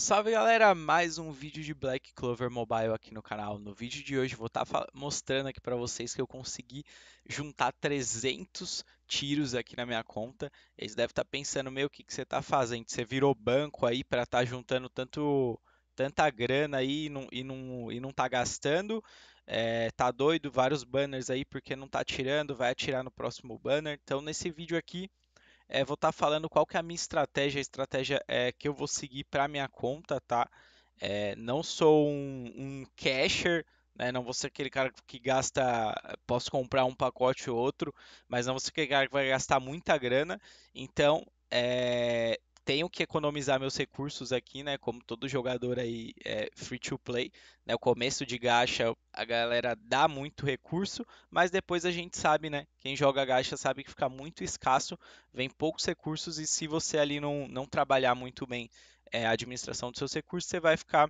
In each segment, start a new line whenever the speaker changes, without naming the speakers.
Salve galera, mais um vídeo de Black Clover Mobile aqui no canal. No vídeo de hoje vou estar tá mostrando aqui para vocês que eu consegui juntar 300 tiros aqui na minha conta. Eles devem estar tá pensando, meu, o que, que você está fazendo? Você virou banco aí para estar tá juntando tanto, tanta grana aí e não, e não, e não tá gastando? É, tá doido? Vários banners aí porque não está tirando, vai atirar no próximo banner. Então nesse vídeo aqui é, vou estar tá falando qual que é a minha estratégia, a estratégia é, que eu vou seguir para minha conta, tá? É, não sou um, um casher, né? Não vou ser aquele cara que gasta, posso comprar um pacote ou outro, mas não vou ser aquele cara que vai gastar muita grana. Então, é, tenho que economizar meus recursos aqui, né? Como todo jogador aí é free to play, né? O começo de gacha, a galera dá muito recurso, mas depois a gente sabe, né? Quem joga gacha sabe que fica muito escasso, vem poucos recursos e se você ali não, não trabalhar muito bem é, a administração dos seus recursos, você vai ficar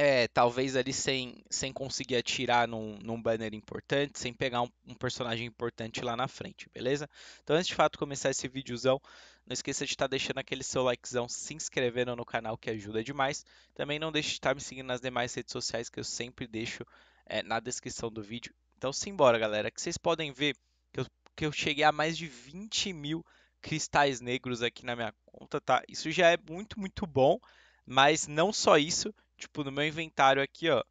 é, talvez ali sem, sem conseguir atirar num, num banner importante, sem pegar um, um, personagem importante lá na frente, beleza? Então, antes de fato começar esse videozão, não esqueça de estar tá deixando aquele seu likezão, se inscrevendo no canal que ajuda demais. Também não deixe de estar tá me seguindo nas demais redes sociais que eu sempre deixo é, na descrição do vídeo. Então, simbora, galera, que vocês podem ver que eu, que eu cheguei a mais de 20 mil cristais negros aqui na minha conta, tá? Isso já é muito, muito bom. Mas não só isso, tipo, no meu inventário aqui, ó,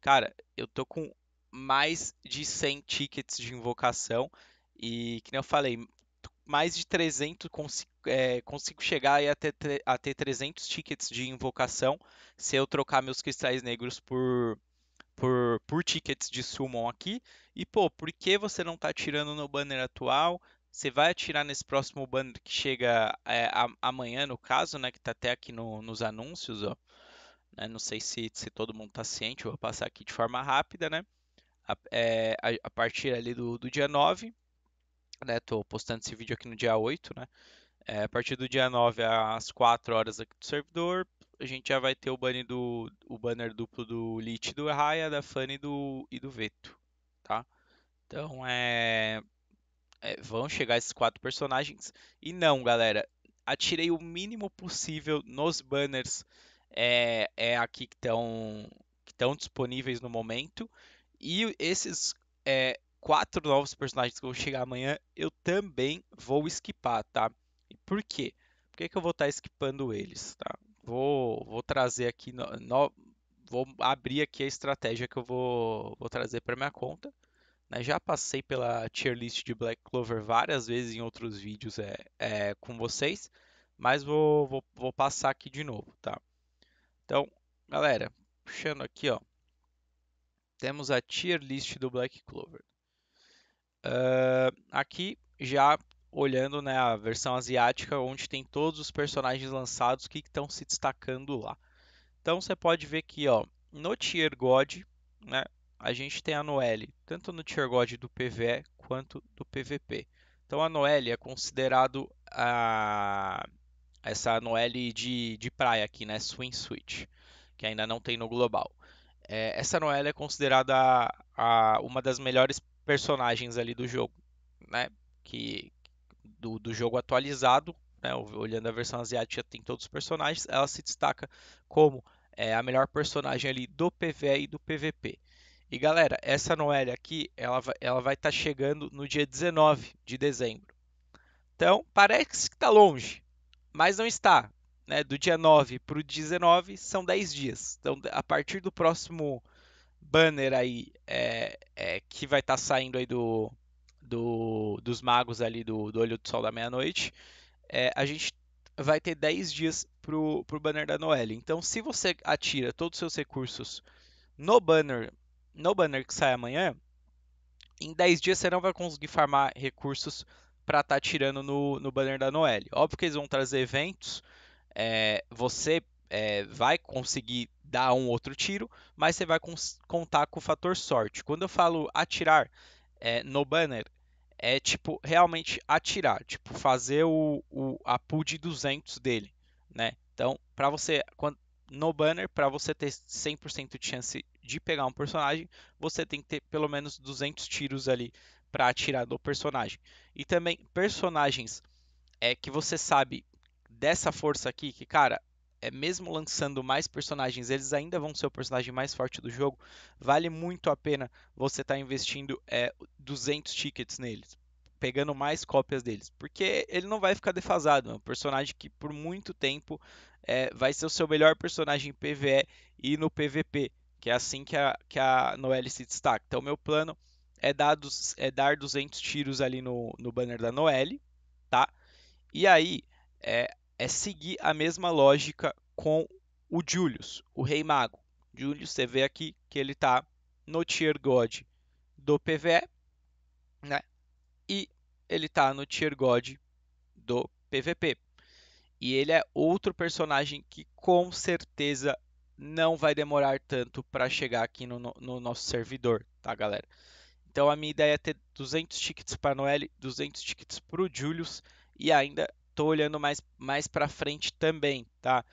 cara, eu tô com mais de 100 tickets de invocação e, que nem eu falei, mais de 300 consigo, é, consigo chegar aí até até 300 tickets de invocação se eu trocar meus cristais negros por por, por tickets de summon aqui. E pô, por que você não tá atirando no banner atual? Você vai atirar nesse próximo banner que chega é, a, amanhã, no caso, né? Que tá até aqui no, nos anúncios, ó. Né? Não sei se, se todo mundo está ciente, vou passar aqui de forma rápida, né? A, é, a, a partir ali do, do dia 9, né? Tô postando esse vídeo aqui no dia 8, né? É, a partir do dia 9 às 4 horas aqui do servidor, a gente já vai ter o banner, do, o banner duplo do Lich do Raya, da Fanny e do, e do Veto, tá? Então é... é, vão chegar esses quatro personagens. E não, galera, atirei o mínimo possível nos banners é, é aqui que estão que disponíveis no momento. E esses é, quatro novos personagens que vão chegar amanhã, eu também vou esquipar, tá? E por quê? Por que, que eu vou estar tá esquipando eles, tá? Vou, vou trazer aqui, no, no, vou abrir aqui a estratégia que eu vou, vou trazer para minha conta. Né? Já passei pela tier list de Black Clover várias vezes em outros vídeos é, é com vocês, mas vou, vou, vou passar aqui de novo, tá? Então, galera, puxando aqui, ó, temos a tier list do Black Clover. Uh, aqui já olhando né, a versão asiática, onde tem todos os personagens lançados que estão se destacando lá. Então você pode ver que ó, no Tier God, né, a gente tem a Noelle, tanto no Tier God do PvE quanto do PvP. Então a Noelle é considerado a essa Noelle de, de praia aqui, né? Swing Switch, que ainda não tem no global. É, essa Noelle é considerada a, a, uma das melhores personagens ali do jogo, né? Que, do, do jogo atualizado, né? olhando a versão asiática, tem todos os personagens. Ela se destaca como é, a melhor personagem ali do PvE e do PvP. E galera, essa Noelle aqui, ela, ela vai estar tá chegando no dia 19 de dezembro. Então, parece que está longe, mas não está. Né? Do dia 9 para o 19 são 10 dias. Então, a partir do próximo banner aí, é, é, que vai estar tá saindo aí do, do, dos magos ali do, do Olho do Sol da Meia-Noite, é, a gente vai ter 10 dias para o banner da Noelle. Então, se você atira todos os seus recursos no banner, no banner que sai amanhã, em 10 dias você não vai conseguir farmar recursos para estar tá tirando no, no banner da Noelle. Óbvio que eles vão trazer eventos, é, você é, vai conseguir dar um outro tiro, mas você vai contar com o fator sorte. Quando eu falo atirar é, no banner, é tipo realmente atirar, tipo fazer o, o a pool de 200 dele, né? Então, para você quando, no banner, para você ter 100% de chance de pegar um personagem, você tem que ter pelo menos 200 tiros ali para atirar do personagem. E também personagens é que você sabe dessa força aqui, que cara, é mesmo lançando mais personagens, eles ainda vão ser o personagem mais forte do jogo. Vale muito a pena você estar tá investindo é, 200 tickets neles, pegando mais cópias deles, porque ele não vai ficar defasado. É um personagem que por muito tempo é, vai ser o seu melhor personagem em PVE e no PVP, que é assim que a, que a Noelle se destaca. Então, meu plano é, dados, é dar 200 é tiros ali no, no banner da Noelle, tá? E aí é, é seguir a mesma lógica com o Julius, o Rei Mago. Julius, você vê aqui que ele tá no Tier God do PvE, né? E ele tá no Tier God do PvP. E ele é outro personagem que com certeza não vai demorar tanto para chegar aqui no, no, no nosso servidor, tá, galera? Então a minha ideia é ter 200 tickets para Noelle, 200 tickets para o Julius e ainda estou olhando mais, mais para frente também, tá?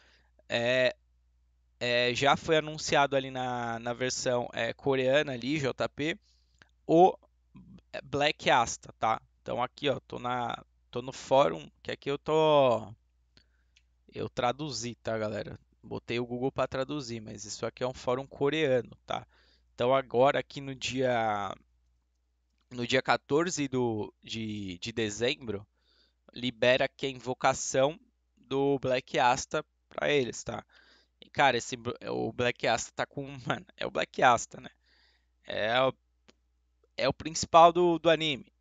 É, é, já foi anunciado ali na, na versão é, coreana ali, JP, o Black Asta, tá? Então aqui, ó, tô na tô no fórum, que aqui eu tô eu traduzi, tá, galera? Botei o Google para traduzir, mas isso aqui é um fórum coreano, tá? Então agora aqui no dia no dia 14 do, de, de dezembro, libera que a invocação do Black Asta para eles, tá? E, cara, esse, o Black Asta tá com. Mano, é o Black Asta, né? É, é o principal do, do anime.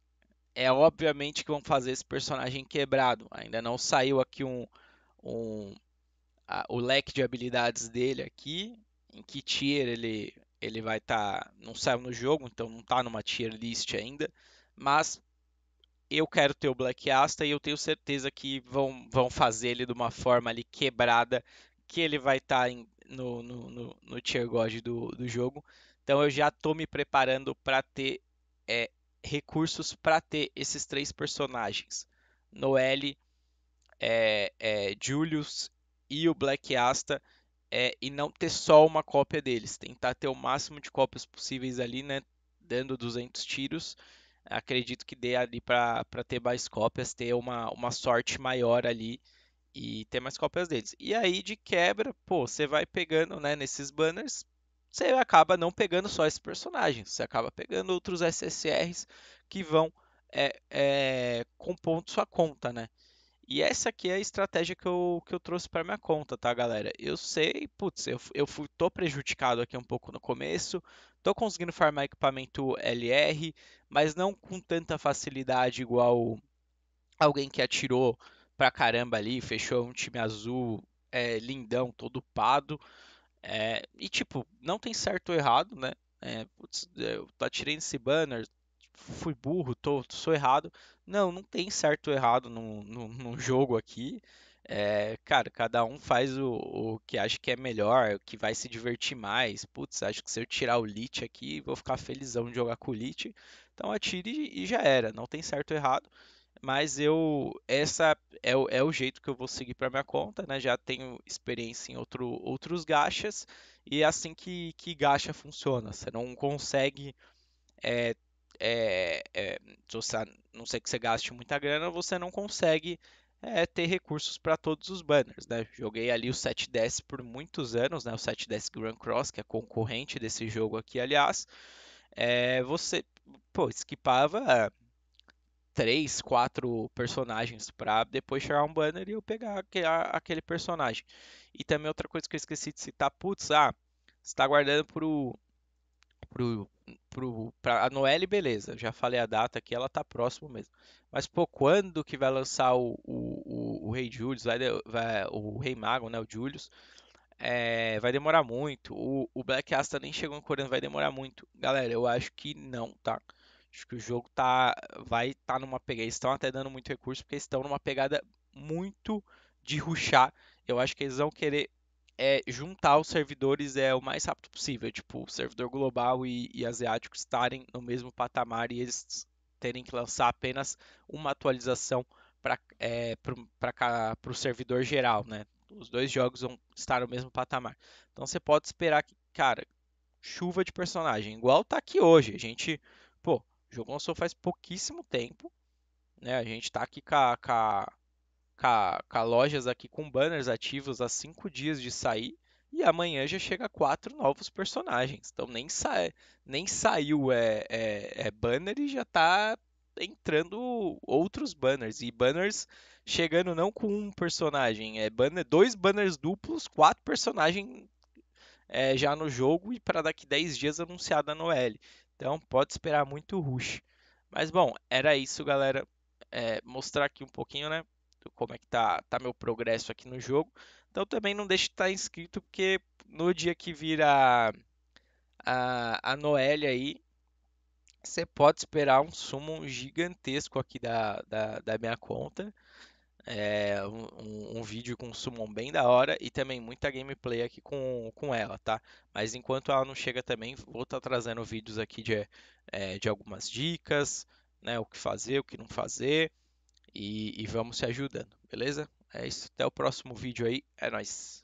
É obviamente que vão fazer esse personagem quebrado. Ainda não saiu aqui um, um a, o leque de habilidades dele aqui, em que tier ele ele vai estar. Tá, não saiu no jogo, então não está numa tier list ainda. Mas eu quero ter o Black Asta e eu tenho certeza que vão, vão fazer ele de uma forma ali quebrada, que ele vai estar tá no, no, no, no, tier god do, do jogo. Então eu já estou me preparando para ter é, recursos para ter esses três personagens: Noelle, é, é, Julius e o Black Asta é, e não ter só uma cópia deles, tentar ter o máximo de cópias possíveis ali, né? Dando 200 tiros, acredito que dê ali para ter mais cópias, ter uma, uma sorte maior ali e ter mais cópias deles. E aí de quebra, pô, você vai pegando, né, nesses banners, você acaba não pegando só esses personagens, você acaba pegando outros SSRs que vão é, é, compondo sua conta, né? E essa aqui é a estratégia que eu, que eu trouxe para minha conta, tá, galera? Eu sei, putz, eu, eu fui, tô prejudicado aqui um pouco no começo, tô conseguindo farmar equipamento LR, mas não com tanta facilidade igual alguém que atirou pra caramba ali, fechou um time azul é, lindão, todo pado. É, e tipo, não tem certo ou errado, né? É, putz, eu atirei nesse banner, fui burro, tô, sou errado. Não, não tem certo ou errado no, no, no jogo aqui. É, cara, cada um faz o, o, que acha que é melhor, o que vai se divertir mais. Putz, acho que se eu tirar o Lich aqui, vou ficar felizão de jogar com o Lich. Então atire e já era, não tem certo ou errado. Mas eu, essa é o, é o jeito que eu vou seguir para minha conta, né? Já tenho experiência em outro, outros gachas e é assim que, que gacha funciona. Você não consegue é, é, é, se você, a não ser que você gaste muita grana, você não consegue é, ter recursos para todos os banners. Né? Joguei ali o 710 por muitos anos, né? o 710 Grand Cross, que é concorrente desse jogo aqui, aliás. É, você pô, esquipava é, três, quatro personagens para depois chegar um banner e eu pegar aquele, personagem. E também outra coisa que eu esqueci de citar, putz, ah, está guardando pro pro pro, pra a Noelle, beleza, já falei a data aqui, ela tá próximo mesmo. Mas, pô, quando que vai lançar o, o, o, o Rei Julius, vai, vai, o Rei Mago, né, o Julius, é, vai demorar muito. O, o Black Asta nem chegou em Coreia, vai demorar muito. Galera, eu acho que não, tá? Acho que o jogo tá, vai estar tá numa pegada. Eles estão até dando muito recurso, porque estão numa pegada muito de ruxar. Eu acho que eles vão querer é juntar os servidores é o mais rápido possível, tipo, o servidor global e, e asiático estarem no mesmo patamar e eles terem que lançar apenas uma atualização para é, o servidor geral, né? Os dois jogos vão estar no mesmo patamar. Então você pode esperar que, cara, chuva de personagem, igual tá aqui hoje. A gente, pô, o jogo lançou faz pouquíssimo tempo, né? A gente tá aqui com a, com a com lojas aqui com banners ativos há cinco dias de sair e amanhã já chega quatro novos personagens. Então nem, sa nem saiu é, é, é banner e já está entrando outros banners. E banners chegando não com um personagem, é banner, dois banners duplos, quatro personagens é, já no jogo e para daqui 10 dias anunciada no L Então pode esperar muito rush. Mas bom, era isso, galera. É, mostrar aqui um pouquinho, né? como é que tá, tá meu progresso aqui no jogo. Então também não deixe de estar inscrito, porque no dia que vira a, a Noelle aí, você pode esperar um sumo gigantesco aqui da, da, da minha conta. É, um, um, vídeo com summon bem da hora e também muita gameplay aqui com, com ela, tá? Mas enquanto ela não chega também, vou estar tá trazendo vídeos aqui de, é, de algumas dicas, né? O que fazer, o que não fazer e, e vamos se ajudando, beleza? É isso, até o próximo vídeo aí, é nóis!